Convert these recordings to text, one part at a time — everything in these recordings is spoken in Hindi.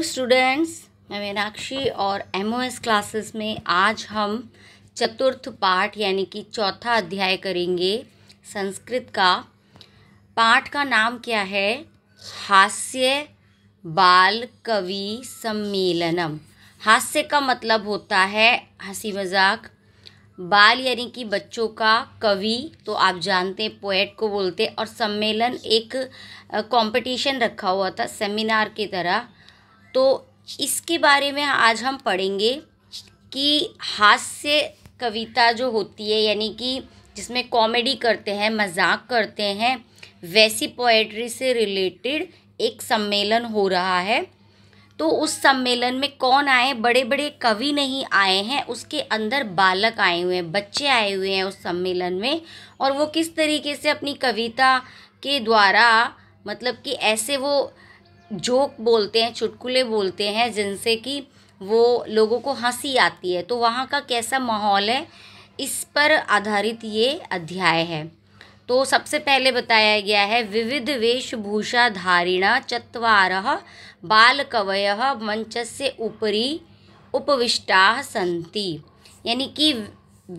स्टूडेंट्स मैं मीनाक्षी और एम क्लासेस में आज हम चतुर्थ पाठ यानी कि चौथा अध्याय करेंगे संस्कृत का पाठ का नाम क्या है हास्य बाल कवि सम्मेलनम हास्य का मतलब होता है हंसी मजाक बाल यानी कि बच्चों का कवि तो आप जानते हैं पोएट को बोलते और सम्मेलन एक कंपटीशन रखा हुआ था सेमिनार की तरह तो इसके बारे में आज हम पढ़ेंगे कि हास्य कविता जो होती है यानी कि जिसमें कॉमेडी करते हैं मजाक करते हैं वैसी पोएट्री से रिलेटेड एक सम्मेलन हो रहा है तो उस सम्मेलन में कौन आए बड़े बड़े कवि नहीं आए हैं उसके अंदर बालक आए हुए हैं बच्चे आए हुए हैं उस सम्मेलन में और वो किस तरीके से अपनी कविता के द्वारा मतलब कि ऐसे वो जोक बोलते हैं चुटकुले बोलते हैं जिनसे कि वो लोगों को हंसी आती है तो वहाँ का कैसा माहौल है इस पर आधारित ये अध्याय है तो सबसे पहले बताया गया है विविध वेशभूषा धारिणा चतवार बाल कवय मंच से ऊपरी उपविष्टा संति यानी कि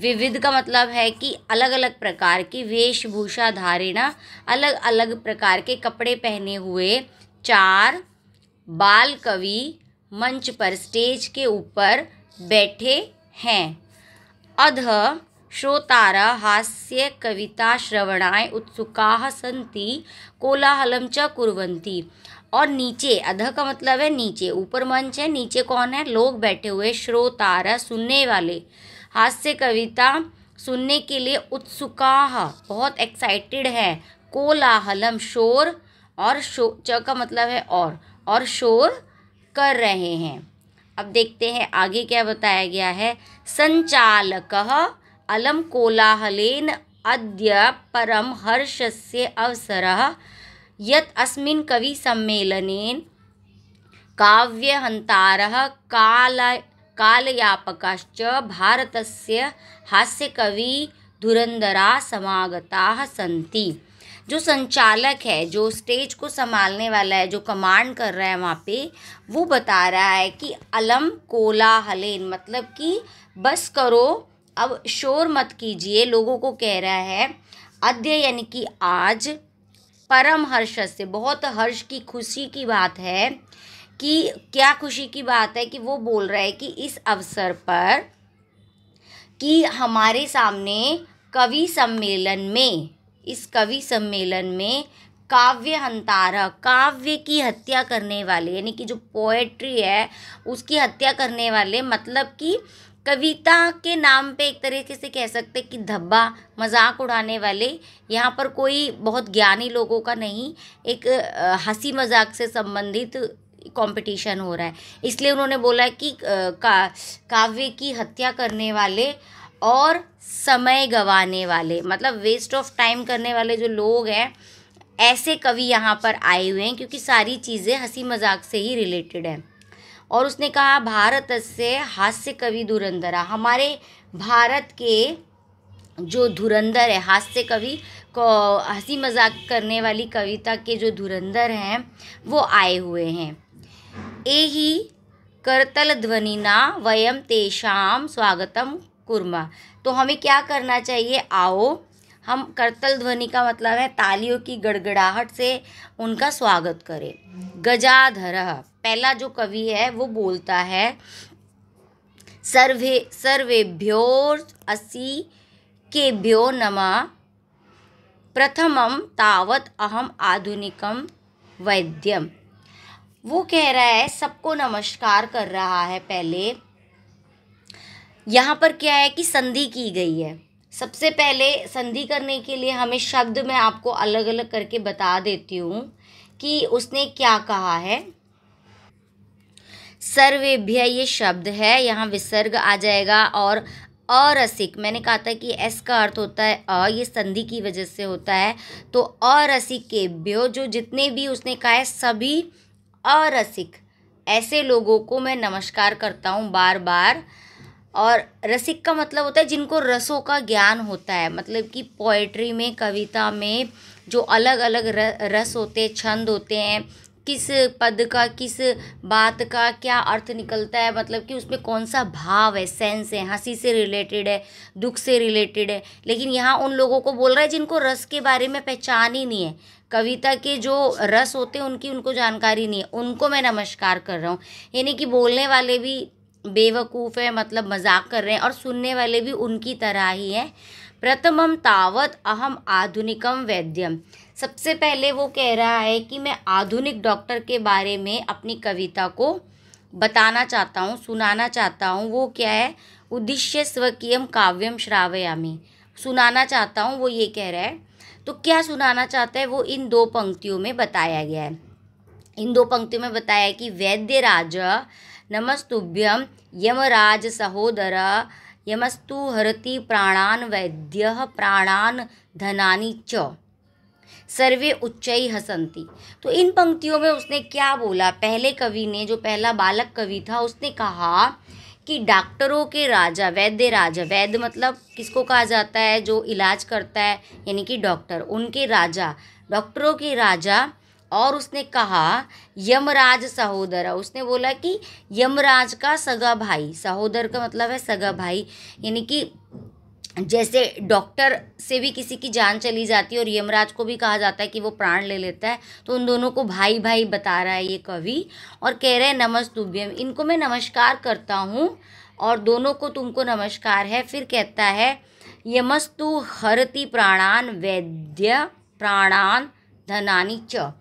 विविध का मतलब है कि अलग अलग प्रकार की वेशभूषा धारिणा अलग अलग प्रकार के कपड़े पहने हुए चार बाल कवि मंच पर स्टेज के ऊपर बैठे हैं अध श्रोतार हास्य कविता श्रवणाय उत्सुका सन्ति कोलाहलम च कुरंती और नीचे अध का मतलब है नीचे ऊपर मंच है नीचे कौन है लोग बैठे हुए श्रोतार सुनने वाले हास्य कविता सुनने के लिए उत्सुका बहुत एक्साइटेड है कोलाहलम शोर और शो च का मतलब है और और शोर कर रहे हैं अब देखते हैं आगे क्या बताया गया है संचालक अलम कोलाहलेन अद्य परम हर्ष से अवसर यत अस्मिन कवि सम्मेलनेन काव्यहन्तारः काल कालयापकाश्च भारतस्य हास्यकविधुरन्धराः समागताः सी जो संचालक है जो स्टेज को संभालने वाला है जो कमांड कर रहा है वहाँ पे वो बता रहा है कि अलम कोला हलेन मतलब कि बस करो अब शोर मत कीजिए लोगों को कह रहा है अद्य यानी कि आज परम हर्ष से बहुत हर्ष की खुशी की बात है कि क्या खुशी की बात है कि वो बोल रहा है कि इस अवसर पर कि हमारे सामने कवि सम्मेलन में इस कवि सम्मेलन में काव्य हंतारा काव्य की हत्या करने वाले यानी कि जो पोएट्री है उसकी हत्या करने वाले मतलब कि कविता के नाम पे एक तरीके से कह सकते कि धब्बा मजाक उड़ाने वाले यहाँ पर कोई बहुत ज्ञानी लोगों का नहीं एक हंसी मजाक से संबंधित कंपटीशन हो रहा है इसलिए उन्होंने बोला कि का काव्य की हत्या करने वाले और समय गंवाने वाले मतलब वेस्ट ऑफ टाइम करने वाले जो लोग हैं ऐसे कवि यहाँ पर आए हुए हैं क्योंकि सारी चीज़ें हंसी मजाक से ही रिलेटेड हैं और उसने कहा भारत से हास्य कवि धुरंधरा हमारे भारत के जो धुरंधर है हास्य कवि को हंसी मजाक करने वाली कविता के जो धुरंधर हैं वो आए हुए हैं ए ही करतल ध्वनिना वयम तेषाम स्वागतम कुर्मा तो हमें क्या करना चाहिए आओ हम करतल ध्वनि का मतलब है तालियों की गड़गड़ाहट से उनका स्वागत करें गजाधर पहला जो कवि है वो बोलता है सर्वे सर्वेभ्यो असी के भ्यो नमा प्रथमम तावत अहम आधुनिकम वैद्यम वो कह रहा है सबको नमस्कार कर रहा है पहले यहाँ पर क्या है कि संधि की गई है सबसे पहले संधि करने के लिए हमें शब्द मैं आपको अलग अलग करके बता देती हूँ कि उसने क्या कहा है सर्वेभ्य ये शब्द है यहाँ विसर्ग आ जाएगा और अरसिक मैंने कहा था कि एस का अर्थ होता है अ ये संधि की वजह से होता है तो अरसिक के भ्यो जो जितने भी उसने कहा है सभी अरसिक ऐसे लोगों को मैं नमस्कार करता हूँ बार बार और रसिक का मतलब होता है जिनको रसों का ज्ञान होता है मतलब कि पोइट्री में कविता में जो अलग अलग रस होते छंद होते हैं किस पद का किस बात का क्या अर्थ निकलता है मतलब कि उसमें कौन सा भाव है सेंस है हंसी से रिलेटेड है दुख से रिलेटेड है लेकिन यहाँ उन लोगों को बोल रहा है जिनको रस के बारे में पहचान ही नहीं है कविता के जो रस होते हैं उनकी उनको जानकारी नहीं है उनको मैं नमस्कार कर रहा हूँ यानी कि बोलने वाले भी बेवकूफ़ है मतलब मजाक कर रहे हैं और सुनने वाले भी उनकी तरह ही हैं प्रथमम तावत अहम आधुनिकम वैद्यम सबसे पहले वो कह रहा है कि मैं आधुनिक डॉक्टर के बारे में अपनी कविता को बताना चाहता हूँ सुनाना चाहता हूँ वो क्या है उद्देश्य स्वकीयम काव्यम श्रावयामी सुनाना चाहता हूँ वो ये कह रहा है तो क्या सुनाना चाहता है वो इन दो पंक्तियों में बताया गया है इन दो पंक्तियों में बताया है कि वैद्य राजा नमस्तुभ्यम यमराज सहोदर यमस्तु हरति प्राणान वैद्य प्राणान धनानी च सर्वे उच्च हसंती तो इन पंक्तियों में उसने क्या बोला पहले कवि ने जो पहला बालक कवि था उसने कहा कि डॉक्टरों के राजा वैद्य राजा वैद्य मतलब किसको कहा जाता है जो इलाज करता है यानी कि डॉक्टर उनके राजा डॉक्टरों के राजा और उसने कहा यमराज सहोदर उसने बोला कि यमराज का सगा भाई सहोदर का मतलब है सगा भाई यानी कि जैसे डॉक्टर से भी किसी की जान चली जाती है और यमराज को भी कहा जाता है कि वो प्राण ले लेता है तो उन दोनों को भाई भाई बता रहा है ये कवि और कह रहे हैं नमस्तुभ्यम इनको मैं नमस्कार करता हूँ और दोनों को तुमको नमस्कार है फिर कहता है यमस्तु हरति प्राणान वैद्य प्राणान धनानी च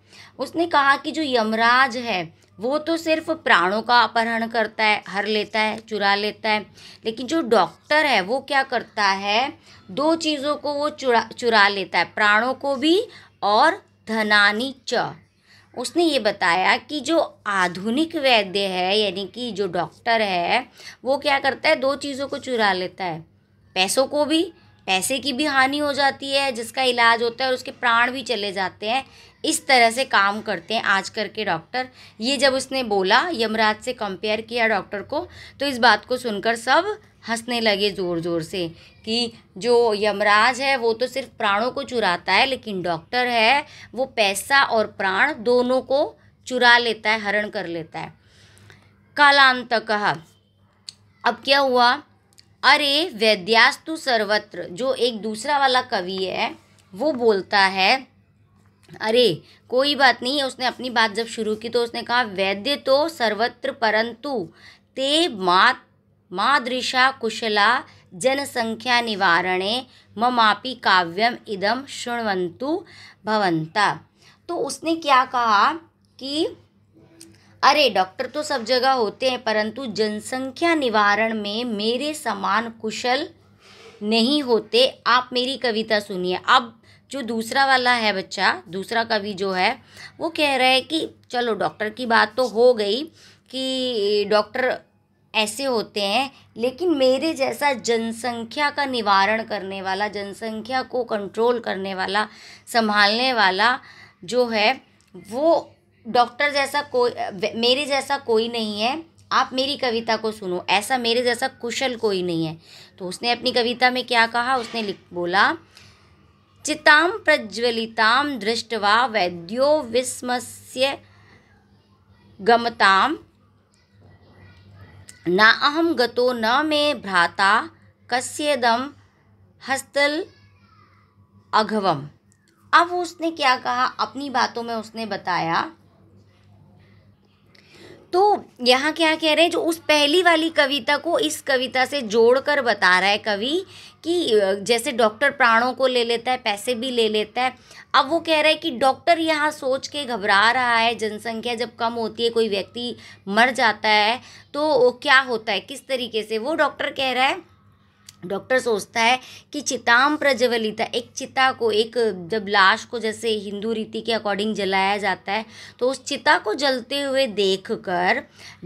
उसने कहा कि जो यमराज है वो तो सिर्फ प्राणों का अपहरण करता है हर लेता है चुरा लेता है लेकिन जो डॉक्टर है वो क्या करता है दो चीज़ों को वो चुरा चुरा लेता है प्राणों को भी और धनानी च उसने ये बताया कि जो आधुनिक वैद्य है यानी कि जो डॉक्टर है वो क्या करता है दो चीज़ों को चुरा लेता है पैसों को भी पैसे की भी हानि हो जाती है जिसका इलाज होता है और उसके प्राण भी चले जाते हैं इस तरह से काम करते हैं आज करके डॉक्टर ये जब उसने बोला यमराज से कंपेयर किया डॉक्टर को तो इस बात को सुनकर सब हंसने लगे ज़ोर ज़ोर से कि जो यमराज है वो तो सिर्फ प्राणों को चुराता है लेकिन डॉक्टर है वो पैसा और प्राण दोनों को चुरा लेता है हरण कर लेता है कालांत कहा अब क्या हुआ अरे वैद्यास्तु सर्वत्र जो एक दूसरा वाला कवि है वो बोलता है अरे कोई बात नहीं है उसने अपनी बात जब शुरू की तो उसने कहा वैद्य तो सर्वत्र परंतु ते मात मादृशा कुशला जनसंख्या निवारणे ममापी काव्यम इदम शुण्वंतु भवंता तो उसने क्या कहा कि अरे डॉक्टर तो सब जगह होते हैं परंतु जनसंख्या निवारण में मेरे समान कुशल नहीं होते आप मेरी कविता सुनिए अब जो दूसरा वाला है बच्चा दूसरा कवि जो है वो कह रहा है कि चलो डॉक्टर की बात तो हो गई कि डॉक्टर ऐसे होते हैं लेकिन मेरे जैसा जनसंख्या का निवारण करने वाला जनसंख्या को कंट्रोल करने वाला संभालने वाला जो है वो डॉक्टर जैसा कोई मेरे जैसा कोई नहीं है आप मेरी कविता को सुनो ऐसा मेरे जैसा कुशल कोई नहीं है तो उसने अपनी कविता में क्या कहा उसने लिख बोला चिताम प्रज्वलिताम दृष्टवा वैद्यो विस्मस्य गमताम न अहम गतो न मे भ्राता कस्यदम हस्तल अघवम अब उसने क्या कहा अपनी बातों में उसने बताया तो यहाँ क्या कह रहे हैं जो उस पहली वाली कविता को इस कविता से जोड़कर बता रहा है कवि कि जैसे डॉक्टर प्राणों को ले लेता है पैसे भी ले लेता है अब वो कह रहा है कि डॉक्टर यहाँ सोच के घबरा रहा है जनसंख्या जब कम होती है कोई व्यक्ति मर जाता है तो क्या होता है किस तरीके से वो डॉक्टर कह रहा है डॉक्टर सोचता है कि चिताम प्रज्वलिता एक चिता को एक जब लाश को जैसे हिंदू रीति के अकॉर्डिंग जलाया जाता है तो उस चिता को जलते हुए देखकर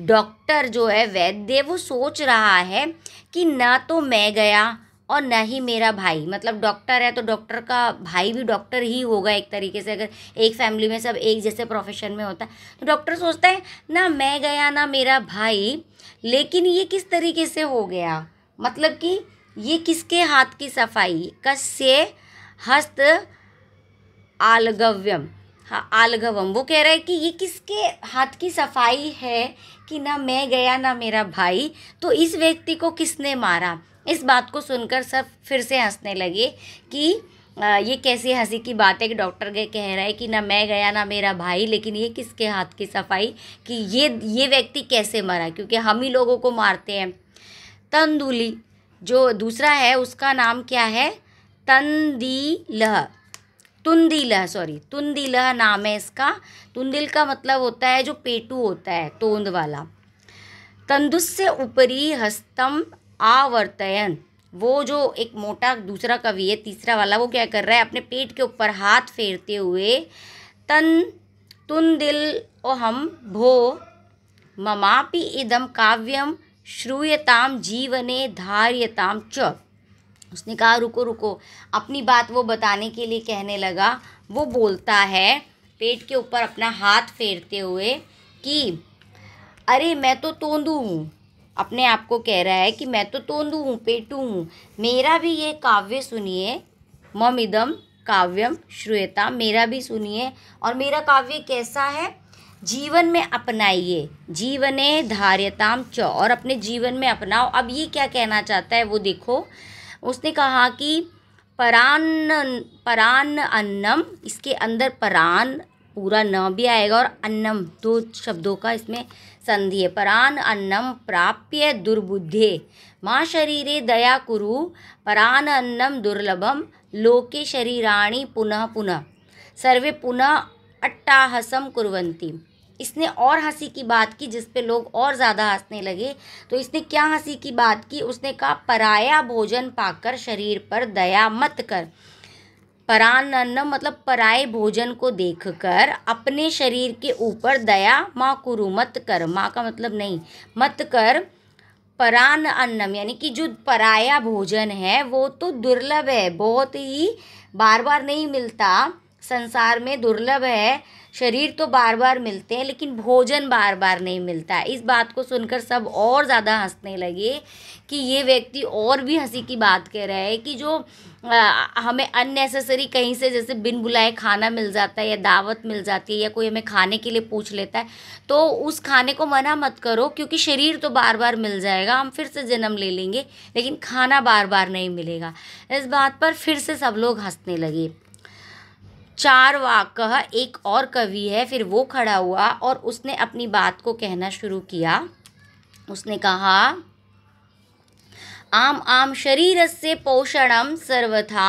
डॉक्टर जो है वैद्य वो सोच रहा है कि ना तो मैं गया और ना ही मेरा भाई मतलब डॉक्टर है तो डॉक्टर का भाई भी डॉक्टर ही होगा एक तरीके से अगर एक फैमिली में सब एक जैसे प्रोफेशन में होता है तो डॉक्टर सोचता है ना मैं गया ना मेरा भाई लेकिन ये किस तरीके से हो गया मतलब कि ये किसके हाथ की सफाई कस्य हस्त आलगव्यम हाँ आलगवम वो कह रहा है कि ये किसके हाथ की सफाई है कि ना मैं गया ना मेरा भाई तो इस व्यक्ति को किसने मारा इस बात को सुनकर सब फिर से हंसने लगे कि ये कैसी हंसी की बात है कि डॉक्टर के कह रहा है कि ना मैं गया ना मेरा भाई लेकिन ये किसके हाथ की सफाई कि ये ये व्यक्ति कैसे मरा क्योंकि हम ही लोगों को मारते हैं तंदुली जो दूसरा है उसका नाम क्या है तंदीलह तुंदीलह सॉरी तुंदीलह नाम है इसका तुंदिल का मतलब होता है जो पेटू होता है तोंद वाला तंदुस्य ऊपरी हस्तम आवर्तयन वो जो एक मोटा दूसरा कवि है तीसरा वाला वो क्या कर रहा है अपने पेट के ऊपर हाथ फेरते हुए तन तुंदिल ओ हम भो ममापि इदम काव्यम श्रूयताम जीवने धार्यताम च उसने कहा रुको रुको अपनी बात वो बताने के लिए कहने लगा वो बोलता है पेट के ऊपर अपना हाथ फेरते हुए कि अरे मैं तो तोंदू हूँ अपने आप को कह रहा है कि मैं तो तोंदू हूँ पेटू हूँ मेरा भी ये काव्य सुनिए मम इदम काव्यम श्रूयता मेरा भी सुनिए और मेरा काव्य कैसा है जीवन में अपनाइए जीवन धार्यताम च और अपने जीवन में अपनाओ अब ये क्या कहना चाहता है वो देखो उसने कहा कि परान परान अन्नम इसके अंदर परान पूरा न भी आएगा और अन्नम दो शब्दों का इसमें संधि है परान अन्नम प्राप्य दुर्बुद्धे माँ शरीरे दया कुरु परान अन्नम दुर्लभम लोके शरीराणी पुनः पुनः सर्वे पुनः अट्टाहसम कुरवंती इसने और हंसी की बात की जिस पे लोग और ज़्यादा हंसने लगे तो इसने क्या हंसी की बात की उसने कहा पराया भोजन पाकर शरीर पर दया मत कर परानन्न मतलब पराए भोजन को देखकर अपने शरीर के ऊपर दया माँ कुरु मत कर माँ का मतलब नहीं मत कर परान अन्नम यानी कि जो पराया भोजन है वो तो दुर्लभ है बहुत ही बार बार नहीं मिलता संसार में दुर्लभ है शरीर तो बार बार मिलते हैं लेकिन भोजन बार बार नहीं मिलता है इस बात को सुनकर सब और ज़्यादा हंसने लगे कि ये व्यक्ति और भी हंसी की बात कह रहा है कि जो आ, हमें अननेसेसरी कहीं से जैसे बिन बुलाए खाना मिल जाता है या दावत मिल जाती है या कोई हमें खाने के लिए पूछ लेता है तो उस खाने को मना मत करो क्योंकि शरीर तो बार बार मिल जाएगा हम फिर से जन्म ले लेंगे लेकिन खाना बार बार नहीं मिलेगा इस बात पर फिर से सब लोग हंसने लगे चारवाक वाक एक और कवि है फिर वो खड़ा हुआ और उसने अपनी बात को कहना शुरू किया उसने कहा आम आम शरीर से पोषण सर्वथा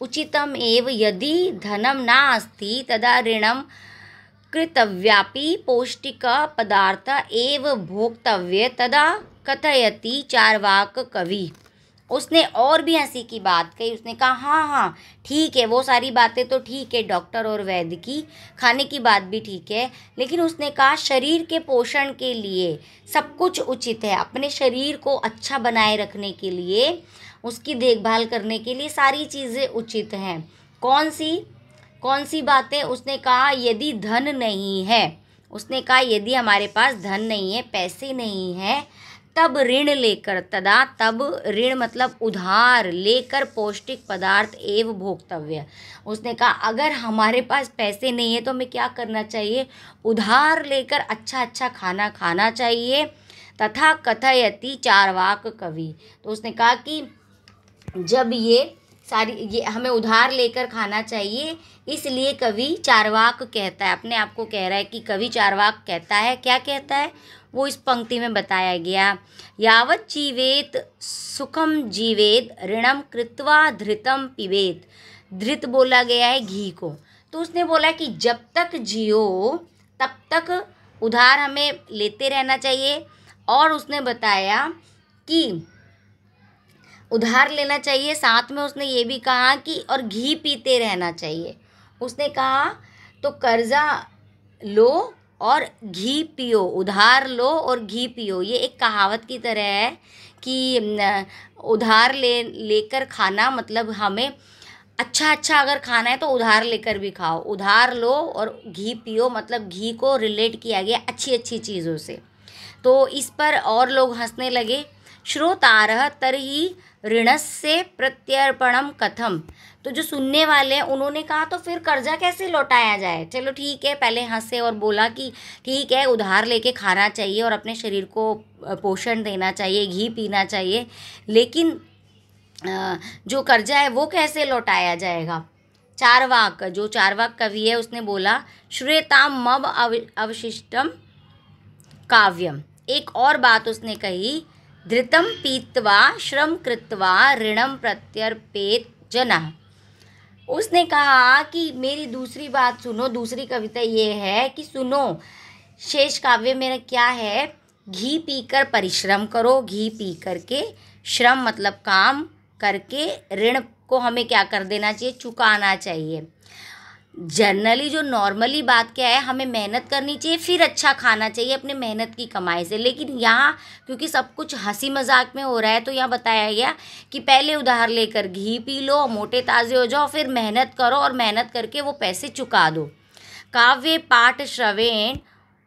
उचितम एव यदि धनम नास्ति तदा ऋणम कृतव्यापी पौष्टिक पदार्थ एव भोक्तव्य तदा कथयति चारवाक कवि उसने और भी हंसी की बात कही उसने कहा हाँ हाँ ठीक है वो सारी बातें तो ठीक है डॉक्टर और वैद्य की खाने की बात भी ठीक है लेकिन उसने कहा शरीर के पोषण के लिए सब कुछ उचित है अपने शरीर को अच्छा बनाए रखने के लिए उसकी देखभाल करने के लिए सारी चीज़ें उचित हैं कौन सी कौन सी बातें उसने कहा यदि धन नहीं है उसने कहा यदि हमारे पास धन नहीं है पैसे नहीं हैं तब ऋण लेकर तदा तब ऋण मतलब उधार लेकर पौष्टिक पदार्थ एवं भोक्तव्य उसने कहा अगर हमारे पास पैसे नहीं है तो हमें क्या करना चाहिए उधार लेकर अच्छा अच्छा खाना खाना चाहिए तथा कथयति चारवाक कवि तो उसने कहा कि जब ये सारी ये हमें उधार लेकर खाना चाहिए इसलिए कवि चारवाक कहता है अपने आप को कह रहा है कि कवि चारवाक कहता है क्या कहता है वो इस पंक्ति में बताया गया यावत जीवेत सुखम जीवेत ऋणम कृत्वा धृतम पिबेत धृत बोला गया है घी को तो उसने बोला कि जब तक जियो तब तक उधार हमें लेते रहना चाहिए और उसने बताया कि उधार लेना चाहिए साथ में उसने ये भी कहा कि और घी पीते रहना चाहिए उसने कहा तो कर्ज़ा लो और घी पियो उधार लो और घी पियो ये एक कहावत की तरह है कि उधार ले लेकर खाना मतलब हमें अच्छा अच्छा अगर खाना है तो उधार लेकर भी खाओ उधार लो और घी पियो मतलब घी को रिलेट किया गया अच्छी अच्छी चीज़ों से तो इस पर और लोग हंसने लगे श्रोतारह तरही ऋणस्य प्रत्यर्पणम कथम तो जो सुनने वाले हैं उन्होंने कहा तो फिर कर्जा कैसे लौटाया जाए चलो ठीक है पहले हंसे और बोला कि ठीक है उधार लेके खाना चाहिए और अपने शरीर को पोषण देना चाहिए घी पीना चाहिए लेकिन जो कर्जा है वो कैसे लौटाया जाएगा चारवाक जो चारवाक कवि है उसने बोला श्रेताम मब अव अवशिष्टम काव्यम एक और बात उसने कही धृतम पीतवा श्रम कृतवा ऋणम प्रत्यर्पेत जना उसने कहा कि मेरी दूसरी बात सुनो दूसरी कविता ये है कि सुनो शेष काव्य मेरा क्या है घी पीकर परिश्रम करो घी पी करके श्रम मतलब काम करके ऋण को हमें क्या कर देना चाहिए चुकाना चाहिए जनरली जो नॉर्मली बात क्या है हमें मेहनत करनी चाहिए फिर अच्छा खाना चाहिए अपने मेहनत की कमाई से लेकिन यहाँ क्योंकि सब कुछ हंसी मजाक में हो रहा है तो यहाँ बताया गया कि पहले उधार लेकर घी पी लो मोटे ताज़े हो जाओ फिर मेहनत करो और मेहनत करके वो पैसे चुका दो काव्य पाठ श्रवेण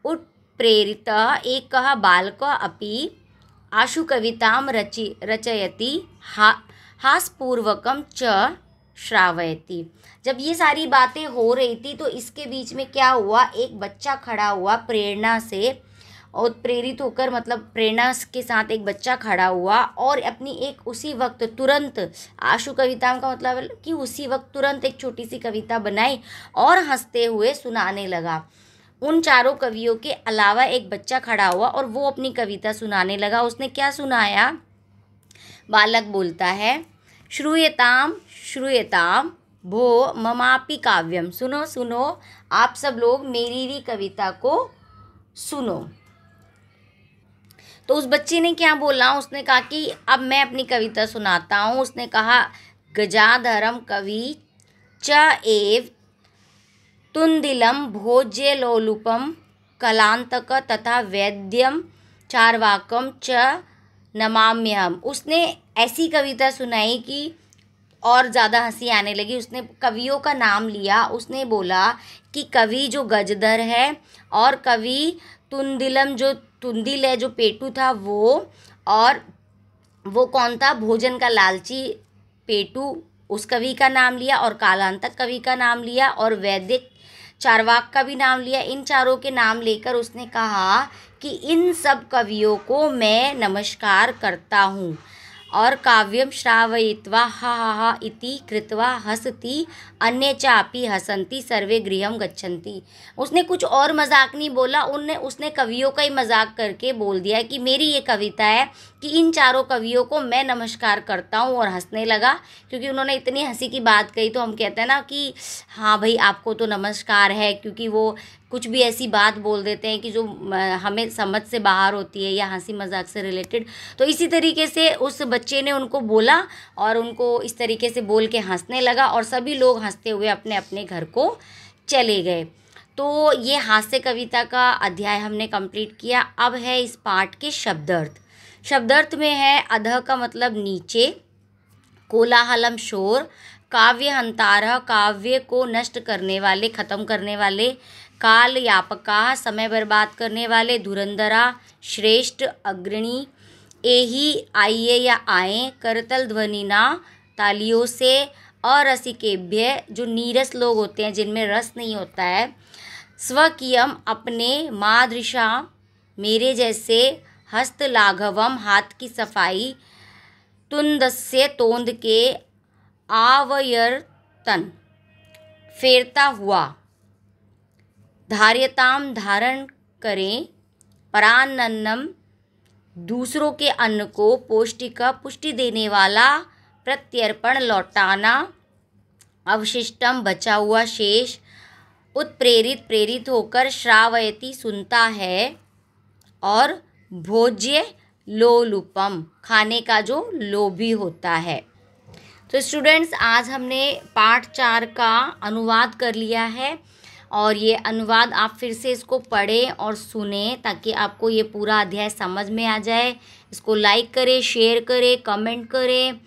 उठ प्रेरित एक कहा बालक अपि आशु कविताम रचि रचयती हा हास्यपूर्वकम च श्रावयती जब ये सारी बातें हो रही थी तो इसके बीच में क्या हुआ एक बच्चा खड़ा हुआ प्रेरणा से और प्रेरित होकर मतलब प्रेरणा के साथ एक बच्चा खड़ा हुआ और अपनी एक उसी वक्त तुरंत आशु कविताओं का मतलब कि उसी वक्त तुरंत एक छोटी सी कविता बनाई और हंसते हुए सुनाने लगा उन चारों कवियों के अलावा एक बच्चा खड़ा हुआ और वो अपनी कविता सुनाने लगा उसने क्या सुनाया बालक बोलता है श्रूयताम श्रूयताम भो ममापि काव्यम सुनो सुनो आप सब लोग मेरी भी कविता को सुनो तो उस बच्चे ने क्या बोला उसने कहा कि अब मैं अपनी कविता सुनाता हूँ उसने कहा गजाधरम कवि च एव तुंदिलम भोज्य लोलुपम कलांतक तथा वैद्यम चारवाकम च नमाम्य हम उसने ऐसी कविता सुनाई कि और ज़्यादा हंसी आने लगी उसने कवियों का नाम लिया उसने बोला कि कवि जो गजदर है और कवि तुंदिलम जो तुंदिल है जो पेटू था वो और वो कौन था भोजन का लालची पेटू उस कवि का नाम लिया और कालांतक कवि का नाम लिया और वैदिक चारवाक का भी नाम लिया इन चारों के नाम लेकर उसने कहा कि इन सब कवियों को मैं नमस्कार करता हूँ और काव्यम श्रावयित्वा हा हा हा इति कृतवा हसती अन्य चापी हसंती सर्वे गृह गच्छन्ति उसने कुछ और मजाक नहीं बोला उनने उसने कवियों का ही मजाक करके बोल दिया कि मेरी ये कविता है कि इन चारों कवियों को मैं नमस्कार करता हूँ और हंसने लगा क्योंकि उन्होंने इतनी हंसी की बात कही तो हम कहते हैं ना कि हाँ भाई आपको तो नमस्कार है क्योंकि वो कुछ भी ऐसी बात बोल देते हैं कि जो हमें समझ से बाहर होती है या हंसी मजाक से रिलेटेड तो इसी तरीके से उस बच्चे ने उनको बोला और उनको इस तरीके से बोल के हंसने लगा और सभी लोग हंसते हुए अपने अपने घर को चले गए तो ये हास्य कविता का अध्याय हमने कंप्लीट किया अब है इस पाठ के शब्दार्थ शब्दार्थ में है अध का मतलब नीचे कोलाहलम शोर काव्य हंतारह काव्य को नष्ट करने वाले ख़त्म करने वाले काल यापका समय बर्बाद करने वाले धुरंधरा श्रेष्ठ अग्रणी एही आइए या आए करतल ध्वनिना तालियों से अरसिकेभ्य जो नीरस लोग होते हैं जिनमें रस नहीं होता है स्वकीयम अपने मादृशा मेरे जैसे हस्तलाघवम हाथ की सफाई तुंदस्य तोंद के आवयर्तन फेरता हुआ धार्यताम धारण करें परानन्नम दूसरों के अन्न को पौष्टिका का पुष्टि देने वाला प्रत्यर्पण लौटाना अवशिष्टम बचा हुआ शेष उत्प्रेरित प्रेरित होकर श्रावयती सुनता है और भोज्य लोलुपम खाने का जो लोभी होता है तो स्टूडेंट्स आज हमने पाठ चार का अनुवाद कर लिया है और ये अनुवाद आप फिर से इसको पढ़ें और सुने ताकि आपको ये पूरा अध्याय समझ में आ जाए इसको लाइक करें शेयर करें कमेंट करें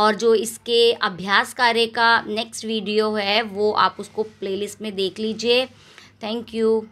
और जो इसके अभ्यास कार्य का नेक्स्ट वीडियो है वो आप उसको प्लेलिस्ट में देख लीजिए थैंक यू